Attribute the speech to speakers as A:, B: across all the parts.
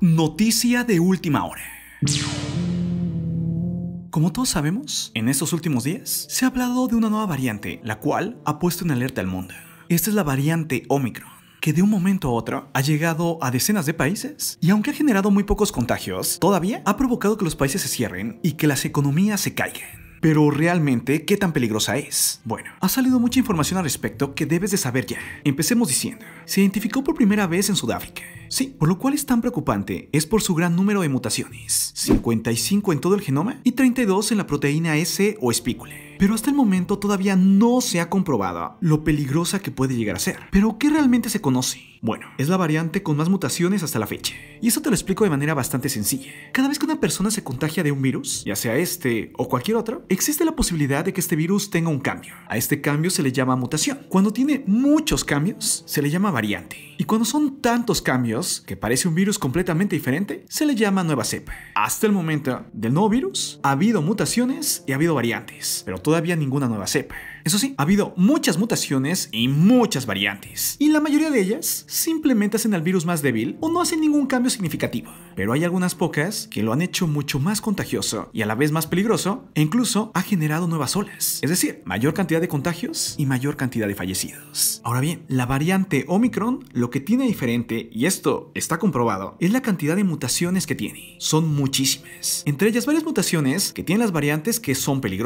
A: Noticia de última hora. Como todos sabemos, en estos últimos días se ha hablado de una nueva variante, la cual ha puesto en alerta al mundo. Esta es la variante Omicron que de un momento a otro ha llegado a decenas de países y aunque ha generado muy pocos contagios, todavía ha provocado que los países se cierren y que las economías se caigan. Pero realmente, ¿qué tan peligrosa es? Bueno, ha salido mucha información al respecto que debes de saber ya. Empecemos diciendo, se identificó por primera vez en Sudáfrica. Sí, por lo cual es tan preocupante es por su gran número de mutaciones, 55 en todo el genoma y 32 en la proteína S o espícula pero hasta el momento todavía no se ha comprobado lo peligrosa que puede llegar a ser. Pero ¿qué realmente se conoce? Bueno, es la variante con más mutaciones hasta la fecha. Y eso te lo explico de manera bastante sencilla. Cada vez que una persona se contagia de un virus, ya sea este o cualquier otro, existe la posibilidad de que este virus tenga un cambio. A este cambio se le llama mutación. Cuando tiene muchos cambios, se le llama variante. Y cuando son tantos cambios que parece un virus completamente diferente, se le llama nueva cepa. Hasta el momento del nuevo virus, ha habido mutaciones y ha habido variantes, pero todavía ninguna nueva cepa. Eso sí, ha habido muchas mutaciones y muchas variantes, y la mayoría de ellas simplemente hacen al virus más débil o no hacen ningún cambio significativo. Pero hay algunas pocas que lo han hecho mucho más contagioso y a la vez más peligroso, e incluso ha generado nuevas olas, es decir, mayor cantidad de contagios y mayor cantidad de fallecidos. Ahora bien, la variante Omicron lo que tiene diferente, y esto está comprobado, es la cantidad de mutaciones que tiene. Son muchísimas, entre ellas varias mutaciones que tienen las variantes que son peligrosas,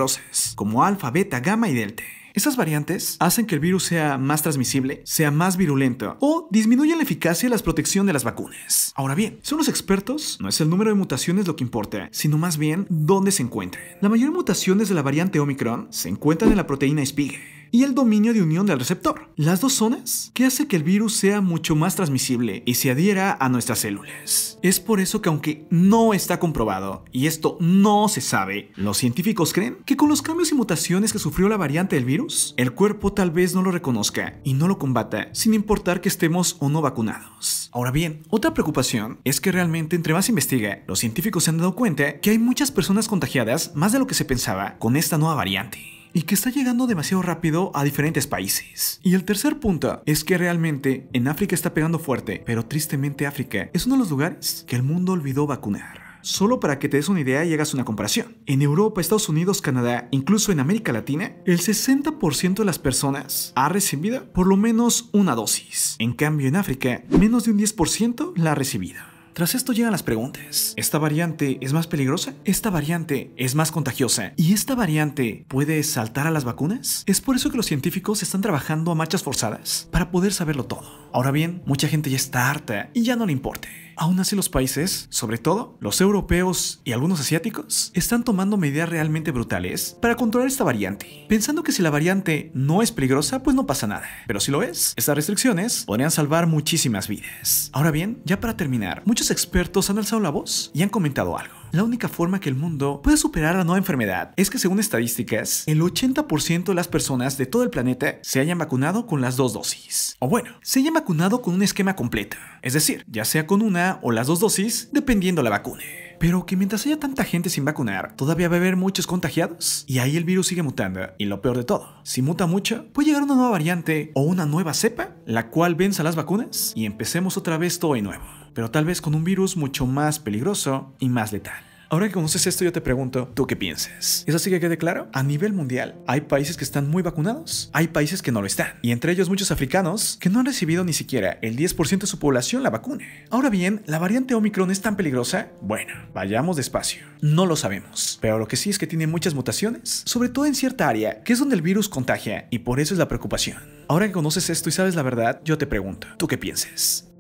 A: como como alfa, beta, gamma y delta. Estas variantes hacen que el virus sea más transmisible, sea más virulento o disminuya la eficacia y la protección de las vacunas. Ahora bien, son los expertos, no es el número de mutaciones lo que importa, sino más bien dónde se encuentran. La mayor de mutaciones de la variante Omicron se encuentran en la proteína espiga y el dominio de unión del receptor, las dos zonas que hace que el virus sea mucho más transmisible y se adhiera a nuestras células. Es por eso que aunque no está comprobado, y esto no se sabe, los científicos creen que con los cambios y mutaciones que sufrió la variante del virus, el cuerpo tal vez no lo reconozca y no lo combata, sin importar que estemos o no vacunados. Ahora bien, otra preocupación es que realmente entre más investiga, los científicos se han dado cuenta que hay muchas personas contagiadas más de lo que se pensaba con esta nueva variante y que está llegando demasiado rápido a diferentes países. Y el tercer punto es que realmente en África está pegando fuerte, pero tristemente África es uno de los lugares que el mundo olvidó vacunar. Solo para que te des una idea y hagas una comparación. En Europa, Estados Unidos, Canadá, incluso en América Latina, el 60% de las personas ha recibido por lo menos una dosis. En cambio, en África, menos de un 10% la ha recibido. Tras esto llegan las preguntas. ¿Esta variante es más peligrosa? ¿Esta variante es más contagiosa? ¿Y esta variante puede saltar a las vacunas? Es por eso que los científicos están trabajando a marchas forzadas para poder saberlo todo. Ahora bien, mucha gente ya está harta y ya no le importa. Aún así los países, sobre todo los europeos y algunos asiáticos, están tomando medidas realmente brutales para controlar esta variante, pensando que si la variante no es peligrosa, pues no pasa nada. Pero si lo es, estas restricciones podrían salvar muchísimas vidas. Ahora bien, ya para terminar, muchos expertos han alzado la voz y han comentado algo la única forma que el mundo puede superar la nueva enfermedad es que según estadísticas, el 80% de las personas de todo el planeta se hayan vacunado con las dos dosis. O bueno, se hayan vacunado con un esquema completo. Es decir, ya sea con una o las dos dosis, dependiendo la vacuna. Pero que mientras haya tanta gente sin vacunar, todavía va a haber muchos contagiados. Y ahí el virus sigue mutando. Y lo peor de todo, si muta mucho, puede llegar una nueva variante o una nueva cepa, la cual venza las vacunas y empecemos otra vez todo de nuevo pero tal vez con un virus mucho más peligroso y más letal. Ahora que conoces esto, yo te pregunto, ¿tú qué piensas? ¿Es así que quede claro? A nivel mundial, hay países que están muy vacunados, hay países que no lo están, y entre ellos muchos africanos que no han recibido ni siquiera el 10% de su población la vacuna. Ahora bien, ¿la variante Omicron es tan peligrosa? Bueno, vayamos despacio. No lo sabemos, pero lo que sí es que tiene muchas mutaciones, sobre todo en cierta área, que es donde el virus contagia, y por eso es la preocupación. Ahora que conoces esto y sabes la verdad, yo te pregunto, ¿tú qué piensas?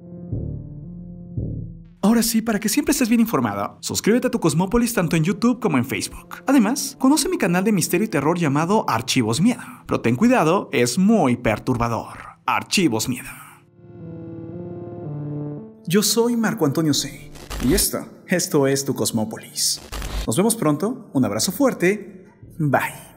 A: Ahora sí, para que siempre estés bien informado, suscríbete a tu Cosmópolis tanto en YouTube como en Facebook. Además, conoce mi canal de misterio y terror llamado Archivos Miedo. Pero ten cuidado, es muy perturbador. Archivos Miedo. Yo soy Marco Antonio C. Y esto, esto es tu Cosmópolis. Nos vemos pronto, un abrazo fuerte, bye.